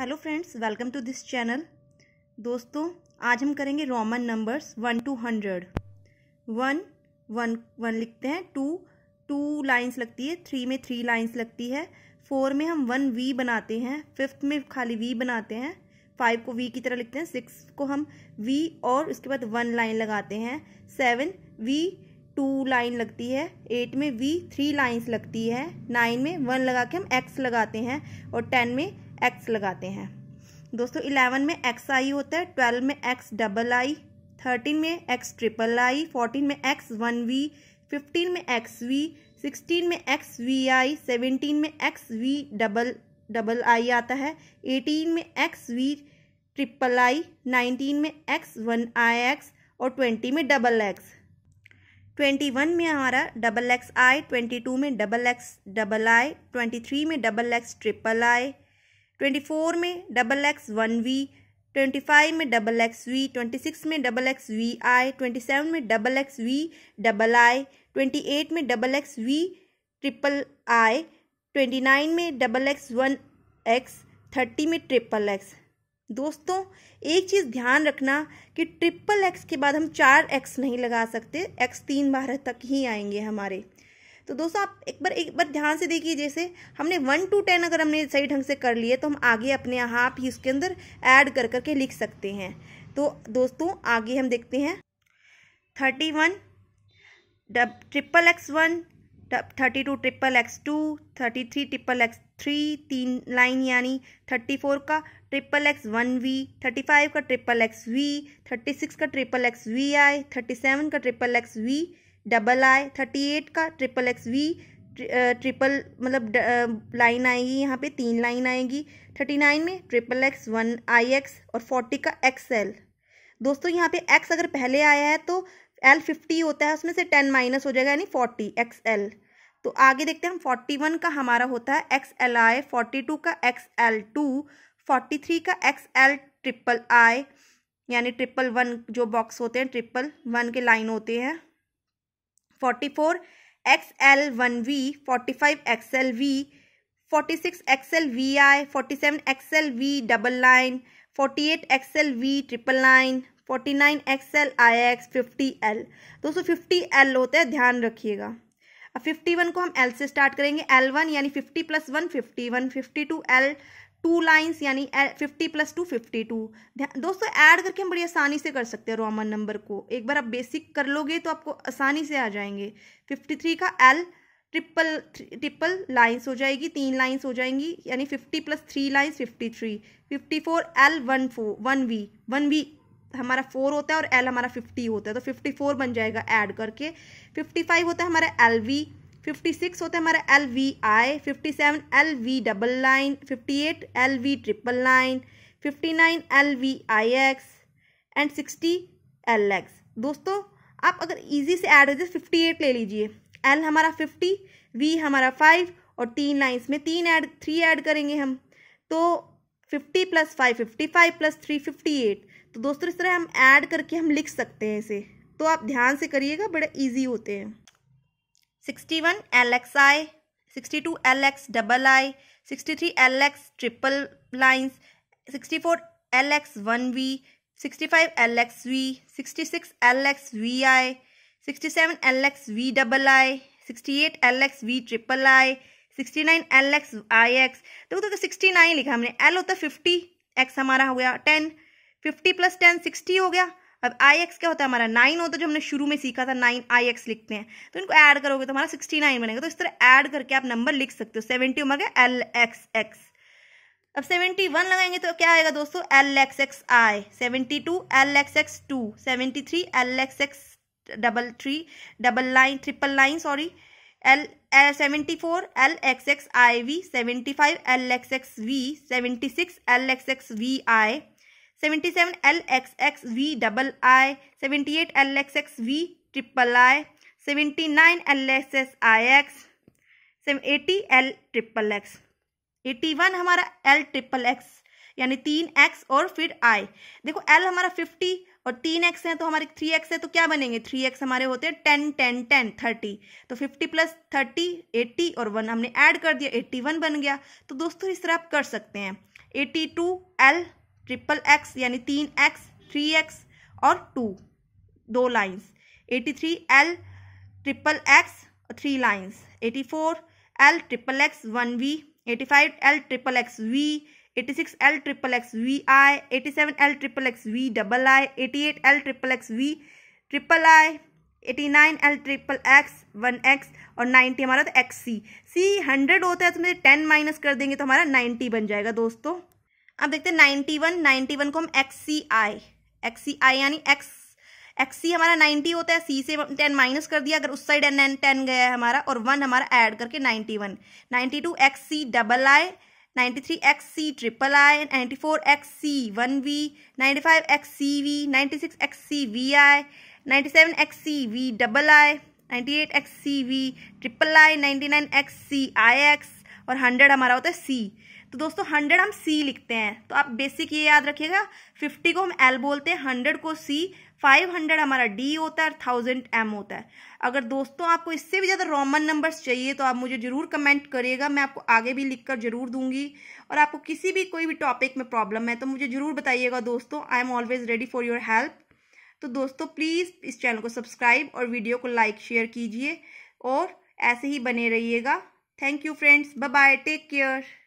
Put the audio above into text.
hello friends welcome to this channel दोस्तों आज हम करेंगे Roman numbers one to hundred one one one लिखते हैं टू टू लाइंस लगती है थ्री में थ्री लाइंस लगती है फोर में हम वन वी बनाते हैं फिफ्थ में खाली वी बनाते हैं फाइव को वी की तरह लिखते हैं सिक्स को हम वी और उसके बाद वन लाइन लगाते हैं सेवन वी टू लाइन लगती है एट में वी थ्री लाइन्स लगती है नाइन में वन लगा के हम एक्स लगाते हैं और टेन में एक्स लगाते हैं दोस्तों इलेवन में एक्स आई होता है ट्वेल्व में एक्स डबल आई थर्टीन में एक्स ट्रिपल आई फोर्टीन में एक्स वन वी फिफ्टीन में एक्स वी सिक्सटीन में एक्स वी आई सेवेंटीन में X V double double I आता है एटीन में X V triple I nineteen में एक्स वन आई एक्स और ट्वेंटी में डबल एक्स ट्वेंटी वन में हमारा double X I twenty two में double X double I twenty three में double x triple I twenty four में double X one V twenty five में double X V twenty six में double X V I twenty seven में double X V double I twenty eight में double X V triple I twenty nine में double X one X thirty में triple X दोस्तों एक चीज़ ध्यान रखना कि ट्रिपल एक्स के बाद हम चार एक्स नहीं लगा सकते एक्स तीन बारह तक ही आएंगे हमारे तो दोस्तों आप एक बार एक बार ध्यान से देखिए जैसे हमने वन टू टेन अगर हमने सही ढंग से कर लिए तो हम आगे अपने आप ही उसके अंदर ऐड कर करके लिख सकते हैं तो दोस्तों आगे हम देखते हैं thirty one dub triple X one thirty two triple X two thirty three triple X three तीन लाइन यानी थर्टी फोर का triple X one V thirty five का triple X V thirty six का triple X V I thirty seven का triple X V double I thirty eight का triple X V triple मतलब line आएगी यहाँ पे तीन लाइन आएगी थर्टी नाइन में triple X one I X और फोर्टी का एक्स एल दोस्तों यहाँ पे एक्स अगर पहले आया है तो एल फिफ्टी होता है उसमें से टेन माइनस हो जाएगा यानी फोर्टी एक्स एल तो आगे देखते हैं हम फोर्टी वन का हमारा होता है X L I forty two का X L two forty three का एक्स एल ट्रिपल आई यानी ट्रिपल वन जो बॉक्स होते हैं ट्रिपल वन के लाइन होते हैं forty four X L one V forty five X L V forty six X L V I forty seven X L V double nine forty eight X L V triple nine forty nine X L I X fifty L दोस्तों fifty L होते हैं ध्यान रखिएगा अब fifty one को हम L से start करेंगे एल वन यानी fifty plus one fifty one fifty two L two lines यानी fifty plus two fifty two दोस्तों ऐड करके हम बड़ी आसानी से कर सकते हैं रोमन नंबर को एक बार आप बेसिक कर लोगे तो आपको आसानी से आ जाएंगे फिफ्टी थ्री का एल ट्रिपल ट्रिपल लाइंस हो जाएगी तीन लाइन्स हो जाएंगी यानी fifty plus three lines fifty three fifty four L one four one V one V हमारा फोर होता है और एल हमारा फिफ्टी होता है तो फिफ्टी फोर बन जाएगा ऐड करके फिफ्टी फाइव होता है हमारा एल वी फिफ्टी सिक्स होता है हमारा L V I fifty seven L V double line fifty eight L V triple line fifty nine L V I X and sixty L X दोस्तों आप अगर easy से ऐड हो जाए fifty eight ले लीजिए एल हमारा फिफ्टी वी हमारा फाइव और तीन लाइन्स में तीन ऐड थ्री ऐड करेंगे हम तो fifty plus five fifty five plus three fifty eight तो दोस्तों इस तरह हम ऐड करके हम लिख सकते हैं इसे तो आप ध्यान से करिएगा बड़े ईजी होते हैं sixty one L X I sixty two L X double I sixty three L X triple lines sixty four L X one V sixty five L X V sixty six L X V I sixty seven L X V double I sixty eight L X V triple I sixty nine L X I X देखो तो sixty nine लिखा हमने L होता fifty x हमारा हो गया ten fifty plus ten sixty हो गया अब आई एक्स क्या होता है हमारा नाइन होता है जो हमने शुरू में सीखा था नाइन आई एक्स लिखते हैं तो इनको ऐड करोगे तो हमारा सिक्सटी नाइन बनेगा तो इस तरह ऐड करके आप नंबर लिख सकते हो सेवेंटी उमर एल एक्स एक्स अब सेवेंटी वन लगाएंगे तो क्या आएगा दोस्तों L X X I seventy two L X X two seventy three L X X double three double nine triple nine sorry L seventy four L X X I V seventy five L X X V seventy six L X X V I seventy seven L X X V double I seventy eight L X X V triple I seventy nine L X S I X eighty L triple X eighty one हमारा L triple X यानी तीन x और फिर आई देखो L हमारा fifty और तीन x है तो हमारे थ्री एक्स है तो क्या बनेंगे थ्री एक्स हमारे होते हैं टेन टेन टेन थर्टी तो फिफ्टी प्लस थर्टी एट्टी और वन हमने ऐड कर दिया एट्टी वन बन गया तो दोस्तों इस तरह आप कर सकते हैं eighty two L triple X यानी तीन एक्स थ्री एक्स और टू दो lines eighty three L triple X three lines eighty four L triple X one V eighty five L triple X V eighty six L triple X V I eighty seven L triple X V double I eighty eight L triple X V triple I eighty nine L triple X one X और ninety हमारा था तो x सी सी hundred होता है तो मुझे ten minus कर देंगे तो हमारा नाइन्टी बन जाएगा दोस्तों अब देखते हैं नाइन्टी वन नाइन्टी वन को हम x C I x C आई यानी एक्स एक्स सी हमारा नाइन्टी होता है सी से टेन माइनस कर दिया अगर उस साइड एन टेन गया है हमारा और वन हमारा ऐड करके ninety one ninety two X C double I ninety three X C triple I ninety four X C one V ninety five X C V ninety six X C V I ninety seven X C V double I ninety eight X C V triple I ninety nine X C I X और hundred हमारा होता है सी तो दोस्तों hundred हम सी लिखते हैं तो आप बेसिक ये याद रखिएगा फिफ्टी को हम एल बोलते हैं हंड्रेड को सी फाइव हंड्रेड हमारा डी होता है और थाउजेंड एम होता है अगर दोस्तों आपको इससे भी ज़्यादा रोमन नंबर्स चाहिए तो आप मुझे ज़रूर कमेंट करिएगा मैं आपको आगे भी लिख कर ज़रूर दूंगी और आपको किसी भी कोई भी टॉपिक में प्रॉब्लम है तो मुझे ज़रूर बताइएगा दोस्तों I am always ready for your help तो दोस्तों प्लीज़ इस चैनल को सब्सक्राइब और वीडियो को लाइक शेयर कीजिए और ऐसे ही बने रहिएगा thank you friends bye bye take care